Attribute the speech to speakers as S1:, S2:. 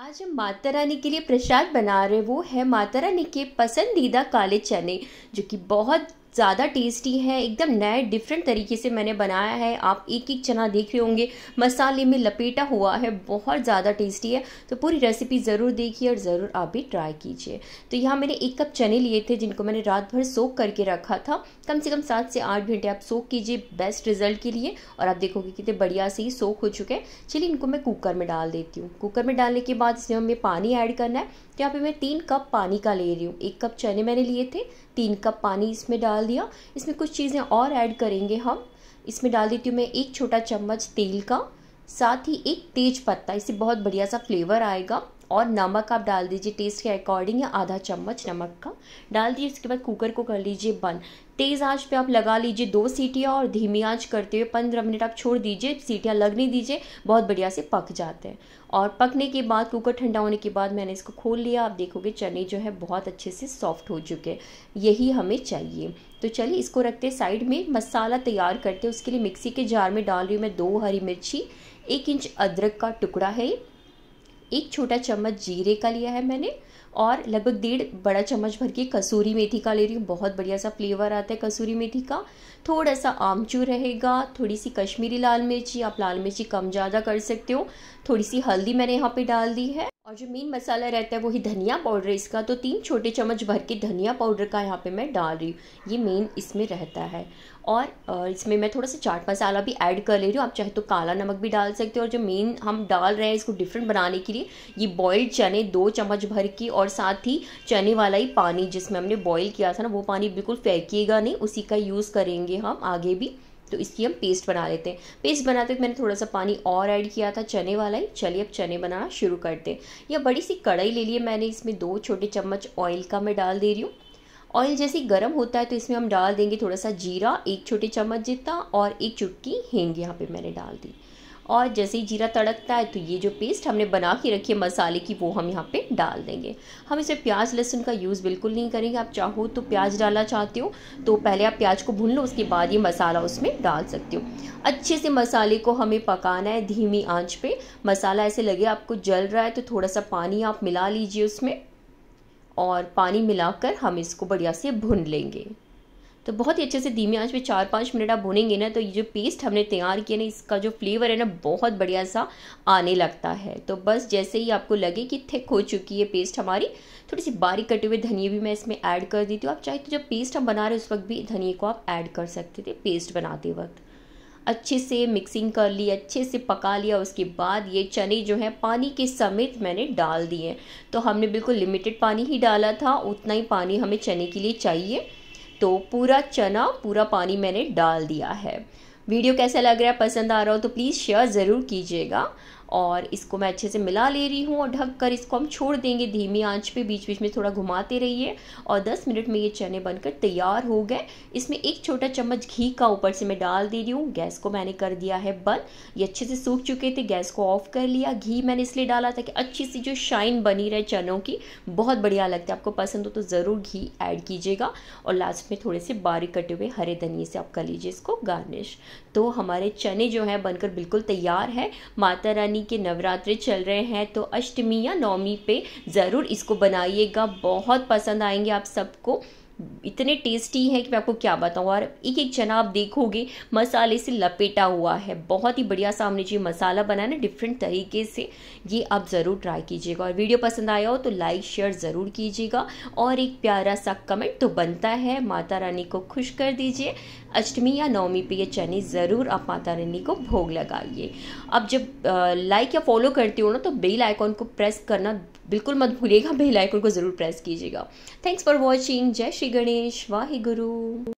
S1: आज हम माता रानी के लिए प्रसाद बना रहे वो है माता रानी के पसंदीदा काले चने जो कि बहुत ज़्यादा टेस्टी है एकदम नए डिफरेंट तरीके से मैंने बनाया है आप एक एक चना देख रहे होंगे मसाले में लपेटा हुआ है बहुत ज़्यादा टेस्टी है तो पूरी रेसिपी ज़रूर देखिए और ज़रूर आप भी ट्राई कीजिए तो यहाँ मैंने एक कप चने लिए थे जिनको मैंने रात भर सोक करके रखा था कम से कम सात से आठ घंटे आप सोक कीजिए बेस्ट रिजल्ट के लिए और आप देखोगे कितने बढ़िया से ही सोख हो चुके हैं चलिए इनको मैं कुकर में डाल देती हूँ कुकर में डालने के बाद इसमें हमें पानी ऐड करना है यहाँ पे मैं तीन कप पानी का ले रही हूँ एक कप चने मैंने लिए थे तीन कप पानी इसमें डाल दिया इसमें कुछ चीज़ें और ऐड करेंगे हम इसमें डाल देती हूँ मैं एक छोटा चम्मच तेल का साथ ही एक तेज पत्ता इससे बहुत बढ़िया सा फ्लेवर आएगा और नमक आप डाल दीजिए टेस्ट के अकॉर्डिंग या आधा चम्मच नमक का डाल दीजिए इसके बाद कुकर को कर लीजिए बंद तेज़ आंच पे आप लगा लीजिए दो सीटियाँ और धीमी आंच करते हुए पंद्रह मिनट आप छोड़ दीजिए सीटियाँ लगने दीजिए बहुत बढ़िया से पक जाते हैं और पकने के बाद कुकर ठंडा होने के बाद मैंने इसको खोल लिया आप देखोगे चने जो है बहुत अच्छे से सॉफ्ट हो चुके यही हमें चाहिए तो चलिए इसको रखते साइड में मसाला तैयार करते उसके लिए मिक्सी के जार में डाल रही हूँ मैं दो हरी मिर्ची एक इंच अदरक का टुकड़ा है एक छोटा चम्मच जीरे का लिया है मैंने और लगभग डेढ़ बड़ा चम्मच भर के कसूरी मेथी का ले रही हूँ बहुत बढ़िया सा फ्लेवर आता है कसूरी मेथी का थोड़ा सा आमचूर रहेगा थोड़ी सी कश्मीरी लाल मिर्ची आप लाल मिर्ची कम ज़्यादा कर सकते हो थोड़ी सी हल्दी मैंने यहाँ पे डाल दी है और जो मेन मसाला रहता है वही धनिया पाउडर इसका तो तीन छोटे चम्मच भर के धनिया पाउडर का यहाँ पे मैं डाल रही हूँ ये मेन इसमें रहता है और इसमें मैं थोड़ा सा चाट मसाला भी ऐड कर ले रही हूँ आप चाहे तो काला नमक भी डाल सकते हो और जो मेन हम डाल रहे हैं इसको डिफरेंट बनाने के लिए ये बॉयल्ड चने दो चम्मच भर के और और साथ ही चने वाला ही पानी जिसमें हमने बॉईल किया था ना वो पानी बिल्कुल फेंकीेगा नहीं उसी का यूज़ करेंगे हम आगे भी तो इसकी हम पेस्ट बना लेते हैं पेस्ट बनाते हुए मैंने थोड़ा सा पानी और ऐड किया था चने वाला ही चलिए अब चने बनाना शुरू करते हैं यह बड़ी सी कढ़ाई ले ली है मैंने इसमें दो छोटे चम्मच ऑयल का मैं डाल दे रही हूँ ऑयल जैसे गर्म होता है तो इसमें हम डाल देंगे थोड़ा सा जीरा एक छोटे चम्मच जितना और एक चुटकी हेंग यहाँ पर मैंने डाल दी और जैसे ही जीरा तड़कता है तो ये जो पेस्ट हमने बना के रखी है मसाले की वो हम यहाँ पे डाल देंगे हम इसे प्याज लहसुन का यूज़ बिल्कुल नहीं करेंगे आप चाहो तो प्याज डालना चाहते हो तो पहले आप प्याज को भून लो उसके बाद ये मसाला उसमें डाल सकते हो अच्छे से मसाले को हमें पकाना है धीमी आँच पर मसाला ऐसे लगे आपको जल रहा है तो थोड़ा सा पानी आप मिला लीजिए उसमें और पानी मिलाकर हम इसको बढ़िया से भून लेंगे तो बहुत ही अच्छे से धीमी आंच पे चार पाँच मिनट आप भुनेंगे ना तो ये जो पेस्ट हमने तैयार किया ना इसका जो फ्लेवर है ना बहुत बढ़िया सा आने लगता है तो बस जैसे ही आपको लगे कि थिक हो चुकी है पेस्ट हमारी थोड़ी सी बारीक कटे हुए धनिए भी मैं इसमें ऐड कर देती हूँ आप चाहे तो जब पेस्ट हम बना रहे उस वक्त भी धनिए को आप ऐड कर सकते थे पेस्ट बनाते वक्त अच्छे से मिक्सिंग कर ली अच्छे से पका लिया उसके बाद ये चने जो है पानी के समेत मैंने डाल दिए तो हमने बिल्कुल लिमिटेड पानी ही डाला था उतना ही पानी हमें चने के लिए चाहिए तो पूरा चना पूरा पानी मैंने डाल दिया है वीडियो कैसा लग रहा है पसंद आ रहा हो तो प्लीज़ शेयर ज़रूर कीजिएगा और इसको मैं अच्छे से मिला ले रही हूँ और ढक कर इसको हम छोड़ देंगे धीमी आंच पे बीच बीच में थोड़ा घुमाते रहिए और 10 मिनट में ये चने बनकर तैयार हो गए इसमें एक छोटा चम्मच घी का ऊपर से मैं डाल दे रही हूँ गैस को मैंने कर दिया है बंद ये अच्छे से सूख चुके थे गैस को ऑफ कर लिया घी मैंने इसलिए डाला था कि अच्छी सी जो शाइन बनी रहे चनों की बहुत बढ़िया लगता है आपको पसंद हो तो ज़रूर घी ऐड कीजिएगा और लास्ट में थोड़े से बारीक कटे हुए हरे धनिए से आप कर लीजिए इसको गार्निश तो हमारे चने जो हैं बनकर बिल्कुल तैयार है माता रानी के नवरात्रे चल रहे हैं तो अष्टमी या नौमी पे ज़रूर इसको बनाइएगा बहुत पसंद आएंगे आप सबको इतने टेस्टी हैं कि मैं आपको क्या बताऊँ और एक एक चना आप देखोगे मसाले से लपेटा हुआ है बहुत ही बढ़िया सा हमने जी मसाला ना डिफरेंट तरीके से ये आप ज़रूर ट्राई कीजिएगा और वीडियो पसंद आया हो तो लाइक शेयर ज़रूर कीजिएगा और एक प्यारा सा कमेंट तो बनता है माता रानी को खुश कर दीजिए अष्टमी या नवमी पे ये चने ज़रूर आप माता रानी को भोग लगाइए अब जब लाइक या फॉलो करते हो ना तो बेल आइकॉन को प्रेस करना बिल्कुल मत भूलिएगा बेल आइकन को ज़रूर प्रेस कीजिएगा थैंक्स फॉर वॉचिंग जय श्री गणेश वाहिगुरु